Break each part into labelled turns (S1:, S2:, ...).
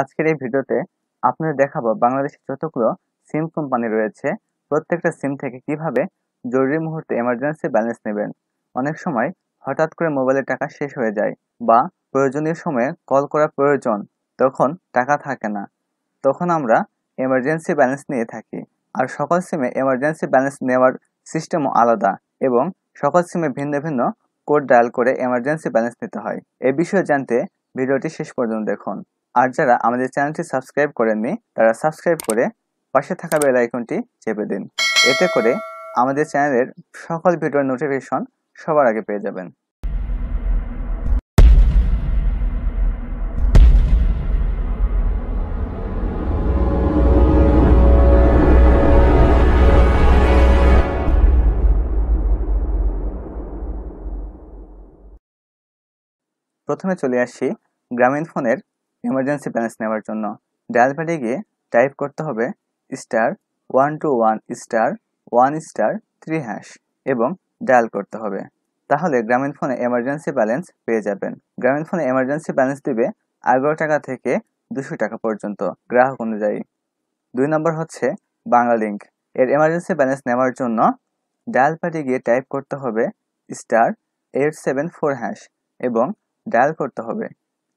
S1: আজকের এই ভিডিওতে আপনাদের দেখাবো বাংলাদেশের যতগুলো সিম কোম্পানি রয়েছে প্রত্যেকটা সিম থেকে কিভাবে জরুরি মুহূর্তে এমার্জেন্সি ব্যালেন্স নেবেন অনেক সময় হঠাৎ করে মোবাইলে টাকা শেষ হয়ে যায় বা প্রয়োজনীয় সময়ে কল করা প্রয়োজন তখন টাকা থাকে না তখন আমরা এমার্জেন্সি ব্যালেন্স নিয়ে থাকি আর সকল সিমে এমার্জেন্সি ব্যালেন্স নেওয়ার সিস্টেমও আলাদা এবং সকল সিমে ভিন্ন ভিন্ন কোড ডায়াল করে এমার্জেন্সি ব্যালেন্স নিতে হয় এ বিষয়ে জানতে ভিডিওটি শেষ পর্যন্ত দেখুন আর যারা আমাদের চ্যানেলটি সাবস্ক্রাইব করেননি তারা সাবস্ক্রাইব করে পাশে থাকা বেল আইকনটি চেপে দিন এতে করে আমাদের চ্যানেলের সকল ভিডিওর নোটিফিকেশন সবার আগে পেয়ে যাবেন প্রথমে চলে আসি গ্রামীণ ফোনের এমার্জেন্সি ব্যালেন্স নেওয়ার জন্য ডায়াল প্যাডে গিয়ে টাইপ করতে হবে star one two one star one star three hash এবং ডায়াল করতে হবে তাহলে গ্রামীণ ফোনে এমার্জেন্সি ব্যালেন্স পেয়ে যাবেন গ্রামীণ ফোনে এমার্জেন্সি ব্যালেন্স দিবে এগারো টাকা থেকে দুশো টাকা পর্যন্ত গ্রাহক অনুযায়ী দুই নম্বর হচ্ছে বাংলালিঙ্ক এর এমার্জেন্সি ব্যালেন্স নেওয়ার জন্য ডায়াল প্যাডে গিয়ে টাইপ করতে হবে star eight seven four hash এবং ডায়াল করতে হবে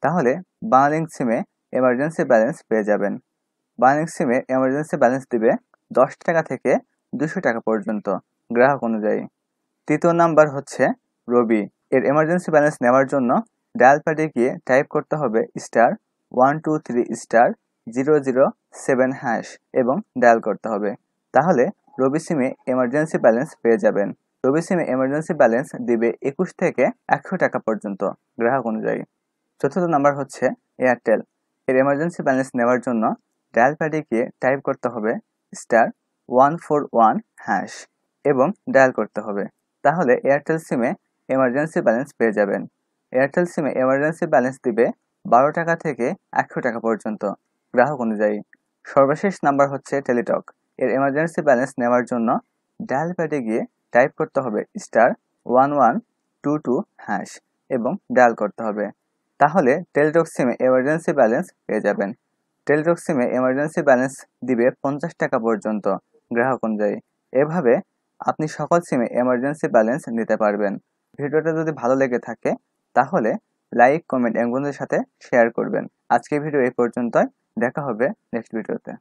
S1: তাহলে বাংলালিঙ্ক সিমে এমার্জেন্সি ব্যালেন্স পেয়ে যাবেন বাংলালিঙ্ক সিমে এমার্জেন্সি ব্যালেন্স দিবে দশ টাকা থেকে দুশো টাকা পর্যন্ত গ্রাহক অনুযায়ী তৃতীয় নাম্বার হচ্ছে রবি এর এমার্জেন্সি ব্যালেন্স নেওয়ার জন্য ডায়াল প্যাডে গিয়ে টাইপ করতে হবে star one two three star zero zero seven hash এবং ডায়াল করতে হবে তাহলে রবি সিমে এমার্জেন্সি ব্যালেন্স পেয়ে যাবেন রবি সিমে এমার্জেন্সি ব্যালেন্স দিবে একুশ থেকে একশো টাকা পর্যন্ত গ্রাহক অনুযায়ী চতুর্থ নাম্বার হচ্ছে এয়ারটেল এর এমার্জেন্সি ব্যালেন্স নেওয়ার জন্য ডায়াল প্যাডে গিয়ে টাইপ করতে হবে star one four one hash এবং ডায়াল করতে হবে তাহলে এয়ারটেল সিমে এমার্জেন্সি ব্যালেন্স পেয়ে যাবেন এয়ারটেল সিমে এমার্জেন্সি ব্যালেন্স দিবে বারো টাকা থেকে একশো টাকা পর্যন্ত গ্রাহক অনুযায়ী সর্বশেষ নাম্বার হচ্ছে টেলিটক এর এমার্জেন্সি ব্যালেন্স নেওয়ার জন্য ডায়াল প্যাডে গিয়ে টাইপ করতে হবে star one one two two hash এবং ডায়াল করতে হবে তাহলে টেলটক্সিমে এমার্জেন্সি ব্যালেন্স পেয়ে যাবেন টেলটক্সিমে এমার্জেন্সি ব্যালেন্স দিবে পঞ্চাশ টাকা পর্যন্ত গ্রাহক অনুযায়ী এভাবে আপনি সকল সিমে এমার্জেন্সি ব্যালেন্স নিতে পারবেন ভিডিওটা যদি ভালো লেগে থাকে তাহলে লাইক কমেন্ট এবং বন্ধুদের সাথে শেয়ার করবেন আজকের ভিডিও এই পর্যন্তই দেখা হবে নেক্সট ভিডিওতে